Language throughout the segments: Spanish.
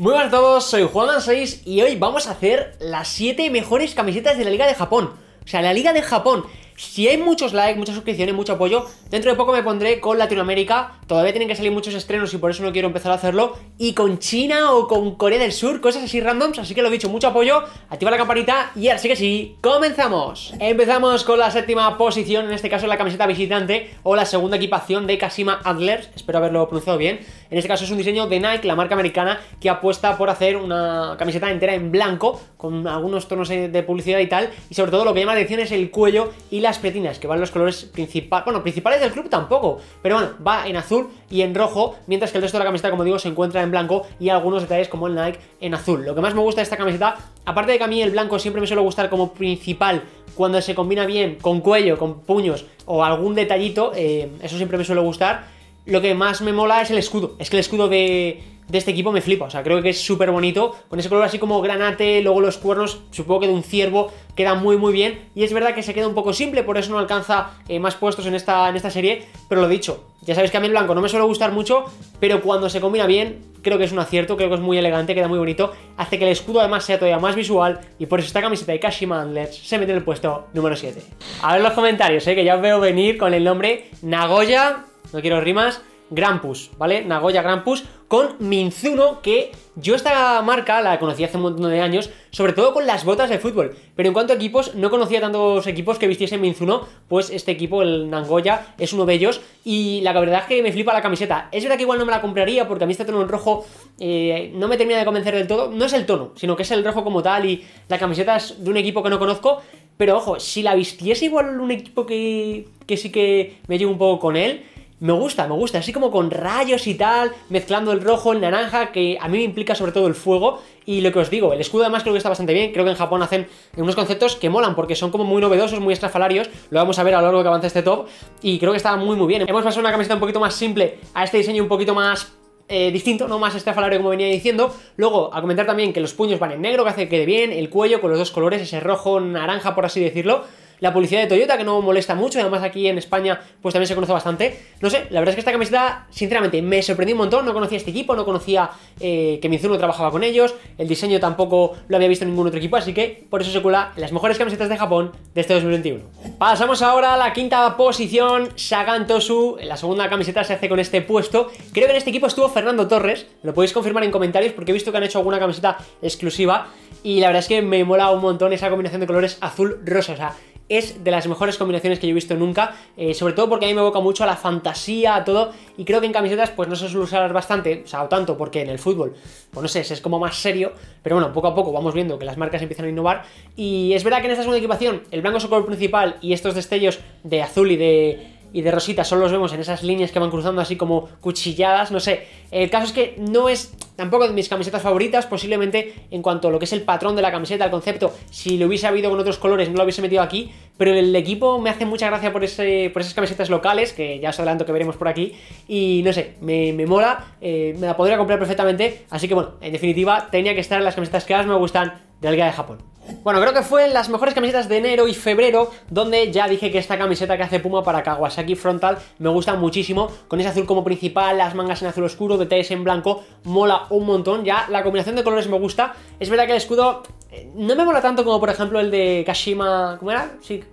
Muy buenas a todos, soy Juan6 y hoy vamos a hacer las 7 mejores camisetas de la Liga de Japón. O sea, la Liga de Japón. Si hay muchos likes, muchas suscripciones, mucho apoyo, dentro de poco me pondré con Latinoamérica. Todavía tienen que salir muchos estrenos y por eso no quiero empezar a hacerlo. Y con China o con Corea del Sur, cosas así randoms. Así que lo dicho, mucho apoyo. Activa la campanita y así que sí, comenzamos. Empezamos con la séptima posición, en este caso la camiseta visitante o la segunda equipación de Kashima Adler Espero haberlo pronunciado bien en este caso es un diseño de Nike, la marca americana, que apuesta por hacer una camiseta entera en blanco, con algunos tonos eh, de publicidad y tal. Y sobre todo lo que llama la atención es el cuello y las pretinas, que van los colores principales, bueno, principales del club tampoco, pero bueno, va en azul y en rojo, mientras que el resto de la camiseta, como digo, se encuentra en blanco y algunos detalles como el Nike en azul. Lo que más me gusta de esta camiseta, aparte de que a mí el blanco siempre me suele gustar como principal cuando se combina bien con cuello, con puños o algún detallito, eh, eso siempre me suele gustar lo que más me mola es el escudo. Es que el escudo de, este equipo me flipa. O sea, creo que es súper bonito. Con ese color así como granate, luego los cuernos, supongo que de un ciervo, queda muy muy bien. Y es verdad que se queda un poco simple, por eso no alcanza eh, más puestos en esta, en esta serie. Pero lo dicho, ya sabéis que a mí el blanco no me suele gustar mucho, pero cuando se combina bien, creo que es un acierto, creo que es muy elegante, queda muy bonito. Hace que el escudo además sea todavía más visual y por eso esta camiseta de Kashima se mete en el puesto número 7. A ver los comentarios, eh, que ya os veo venir con el nombre Nagoya no quiero rimas, Grampus, ¿vale? Nagoya Grampus con Minzuno, que yo esta marca la conocí hace un montón de años, sobre todo con las botas de fútbol. Pero en cuanto a equipos, no conocía tantos equipos que vistiesen Minzuno, pues este equipo, el Nagoya, es uno de ellos. Y la verdad es que me flipa la camiseta. Es verdad que igual no me la compraría porque a mí este tono en rojo eh, no me termina de convencer del todo. No es el tono, sino que es el rojo como tal y la camiseta es de un equipo que no conozco. Pero ojo, si la vistiese igual un equipo que, que sí que me llevo un poco con él, me gusta, me gusta, así como con rayos y tal, mezclando el rojo, el naranja, que a mí me implica sobre todo el fuego. Y lo que os digo, el escudo además creo que está bastante bien, creo que en Japón hacen unos conceptos que molan, porque son como muy novedosos, muy estrafalarios, lo vamos a ver a lo largo que avanza este top, y creo que está muy muy bien. Hemos pasado una camiseta un poquito más simple a este diseño un poquito más eh, distinto, no más estrafalario como venía diciendo. Luego, a comentar también que los puños van en negro, que hace que quede bien, el cuello con los dos colores, ese rojo, naranja, por así decirlo la publicidad de Toyota, que no molesta mucho, y además aquí en España pues también se conoce bastante. No sé, la verdad es que esta camiseta, sinceramente, me sorprendió un montón, no conocía este equipo, no conocía eh, que Mizuno trabajaba con ellos, el diseño tampoco lo había visto en ningún otro equipo, así que por eso se cola las mejores camisetas de Japón de este 2021. Pasamos ahora a la quinta posición, Sagan Tosu, la segunda camiseta se hace con este puesto. Creo que en este equipo estuvo Fernando Torres, lo podéis confirmar en comentarios porque he visto que han hecho alguna camiseta exclusiva y la verdad es que me mola un montón esa combinación de colores azul-rosa, o es de las mejores combinaciones que yo he visto nunca, eh, sobre todo porque a mí me evoca mucho a la fantasía, a todo, y creo que en camisetas pues no se suele usar bastante, o sea, o tanto, porque en el fútbol, pues no sé, es como más serio, pero bueno, poco a poco vamos viendo que las marcas empiezan a innovar, y es verdad que en esta segunda equipación, el blanco es el color principal, y estos destellos de azul y de y de Rosita solo los vemos en esas líneas que van cruzando así como cuchilladas, no sé. El caso es que no es tampoco de mis camisetas favoritas, posiblemente en cuanto a lo que es el patrón de la camiseta, el concepto, si lo hubiese habido con otros colores no lo hubiese metido aquí, pero el equipo me hace mucha gracia por, por esas camisetas locales, que ya os adelanto que veremos por aquí, y no sé, me, me mola, eh, me la podría comprar perfectamente, así que bueno, en definitiva, tenía que estar en las camisetas que más me gustan de la de Japón. Bueno, creo que fue las mejores camisetas de enero y febrero donde ya dije que esta camiseta que hace Puma para Kawasaki Frontal me gusta muchísimo, con ese azul como principal, las mangas en azul oscuro, detalles en blanco, mola un montón, ya la combinación de colores me gusta, es verdad que el escudo eh, no me mola tanto como por ejemplo el de Kashima, ¿cómo era? Sí,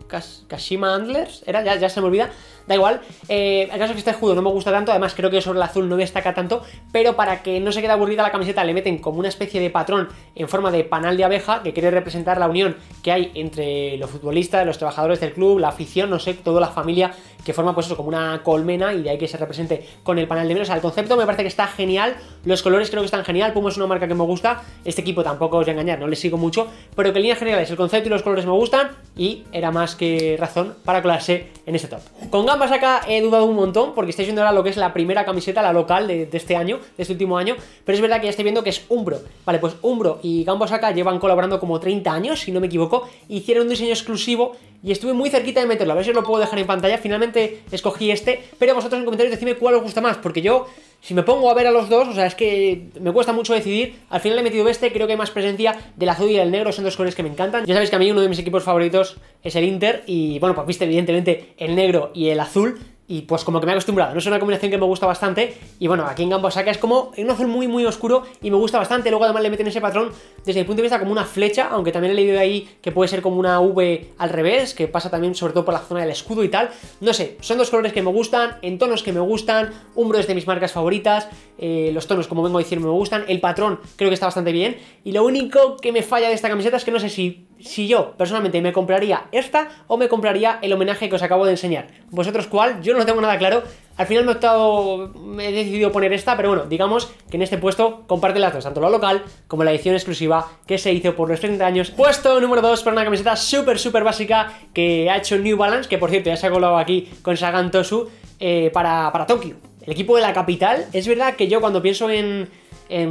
Kashima Andlers, era, ya, se me olvida, da igual, eh, el caso es que este escudo no me gusta tanto, además creo que sobre el azul no destaca tanto, pero para que no se quede aburrida la camiseta le meten como una especie de patrón en forma de panal de abeja que quiere representar la unión que hay entre los futbolistas, los trabajadores del club, la afición, no sé, toda la familia que forma pues eso como una colmena y de ahí que se represente con el panel de menos. O el concepto me parece que está genial, los colores creo que están genial, Puma es una marca que me gusta, este equipo tampoco os voy a engañar, no le sigo mucho, pero que en líneas es el concepto y los colores me gustan y era más que razón para colarse en este top. Con Gambas acá he dudado un montón porque estáis viendo ahora lo que es la primera camiseta, la local de, de este año, de este último año, pero es verdad que ya estoy viendo que es Umbro. Vale, pues Umbro y Gambas acá llevan colaborando como 30 años, si no me equivoco, hicieron un diseño exclusivo y estuve muy cerquita de meterlo. A ver si os lo puedo dejar en pantalla. Finalmente escogí este, pero vosotros en comentarios decime cuál os gusta más, porque yo, si me pongo a ver a los dos, o sea, es que me cuesta mucho decidir. Al final he metido este, creo que hay más presencia del azul y del negro, son dos colores que me encantan. Ya sabéis que a mí uno de mis equipos favoritos es el Inter y, bueno, pues viste evidentemente el negro y el azul y pues como que me he acostumbrado, no es una combinación que me gusta bastante, y bueno, aquí en Osaka es como un azul muy muy oscuro y me gusta bastante, luego además le meten ese patrón desde el punto de vista como una flecha, aunque también he leído ahí que puede ser como una V al revés, que pasa también sobre todo por la zona del escudo y tal, no sé, son dos colores que me gustan, en tonos que me gustan, Umbro de mis marcas favoritas, eh, los tonos como vengo a decir me gustan, el patrón creo que está bastante bien, y lo único que me falla de esta camiseta es que no sé si si yo personalmente me compraría esta o me compraría el homenaje que os acabo de enseñar. ¿Vosotros cuál? Yo no tengo nada claro. Al final me he, optado, me he decidido poner esta, pero bueno, digamos que en este puesto comparte la tanto la local como la edición exclusiva que se hizo por los 30 años. Puesto número 2 para una camiseta súper, súper básica que ha hecho New Balance, que por cierto ya se ha colado aquí con Sagan Tosu eh, para, Tokio. El equipo de la capital, es verdad que yo cuando pienso en,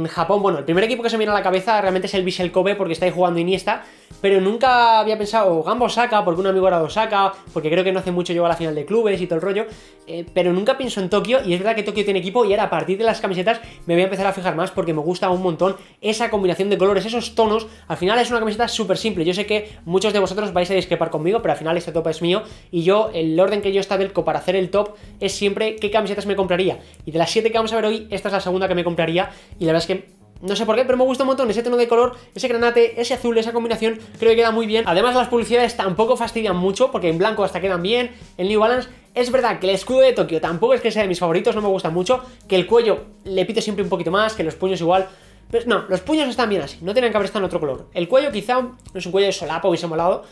Japón, bueno, el primer equipo que se me viene a la cabeza realmente es el Vissel Kobe porque está ahí jugando Iniesta, pero nunca había pensado, Gambo saca, porque un amigo ahora lo saca, porque creo que no hace mucho llegó a la final de clubes y todo el rollo, eh, pero nunca pienso en Tokio, y es verdad que Tokio tiene equipo, y ahora a partir de las camisetas me voy a empezar a fijar más, porque me gusta un montón esa combinación de colores, esos tonos, al final es una camiseta súper simple, yo sé que muchos de vosotros vais a discrepar conmigo, pero al final este top es mío, y yo, el orden que yo establezco para hacer el top es siempre qué camisetas me compraría, y de las 7 que vamos a ver hoy, esta es la segunda que me compraría, y la verdad es que no sé por qué, pero me gusta un montón ese tono de color, ese granate, ese azul, esa combinación, creo que queda muy bien. Además las publicidades tampoco fastidian mucho, porque en blanco hasta quedan bien, en New Balance es verdad que el escudo de Tokio tampoco es que sea de mis favoritos, no me gusta mucho, que el cuello le pito siempre un poquito más, que los puños igual. Pero no, los puños están bien así, no tienen que haber en otro color. El cuello quizá no es un cuello de solapa, hubiese molado.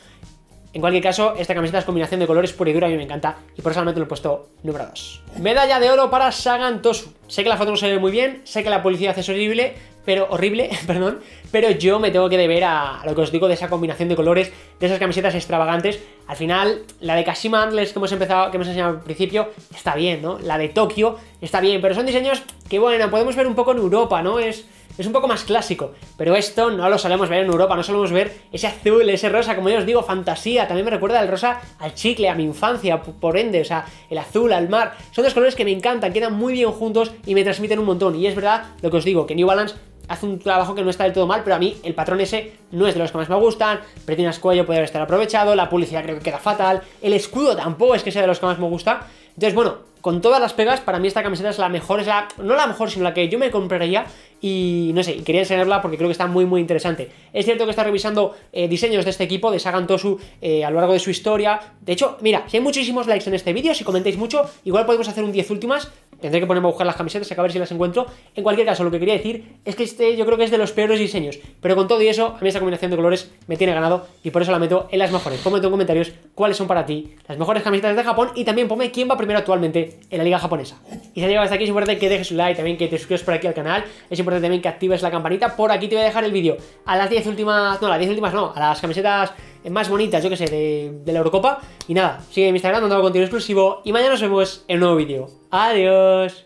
En cualquier caso, esta camiseta es combinación de colores pura y dura, a mí me encanta, y por eso solamente lo he puesto número 2. Medalla de oro para Sagan Tosu. Sé que la foto no se ve muy bien, sé que la publicidad es horrible, pero horrible, perdón, pero yo me tengo que deber a, lo que os digo de esa combinación de colores, de esas camisetas extravagantes. Al final, la de Kashima Antlers que hemos empezado, que hemos enseñado al principio, está bien, ¿no? La de Tokio está bien, pero son diseños que, bueno, podemos ver un poco en Europa, ¿no? Es, es un poco más clásico, pero esto no lo solemos ver en Europa, no solemos ver ese azul, ese rosa, como yo os digo, fantasía, también me recuerda el rosa al chicle, a mi infancia, por ende, o sea, el azul, al mar, son dos colores que me encantan, quedan muy bien juntos y me transmiten un montón, y es verdad lo que os digo, que New Balance hace un trabajo que no está del todo mal, pero a mí el patrón ese no es de los que más me gustan, Pretinas Cuello puede estar aprovechado, la publicidad creo que queda fatal, el escudo tampoco es que sea de los que más me gusta, entonces bueno, con todas las pegas, para mí esta camiseta es la mejor, es la, no la mejor, sino la que yo me compraría y no sé, quería enseñarla porque creo que está muy muy interesante. Es cierto que está revisando eh, diseños de este equipo, de Sagan Tosu, eh, a lo largo de su historia. De hecho, mira, si hay muchísimos likes en este vídeo, si comentáis mucho, igual podemos hacer un 10 últimas Tendré que ponerme a buscar las camisetas a ver si las encuentro. En cualquier caso, lo que quería decir es que este yo creo que es de los peores diseños. Pero con todo y eso, a mí esta combinación de colores me tiene ganado y por eso la meto en las mejores. Ponme en comentarios cuáles son para ti las mejores camisetas de Japón y también ponme quién va primero actualmente en la liga japonesa. Y si has hasta aquí, es importante que dejes un like, también que te suscribas por aquí al canal. Es importante también que actives la campanita. Por aquí te voy a dejar el vídeo a las 10 últimas... No, a las 10 últimas no, a las camisetas más bonitas, yo que sé, de, la Eurocopa. Y nada, sigue mi Instagram donde hago contenido exclusivo y mañana nos vemos en un nuevo vídeo. Adiós.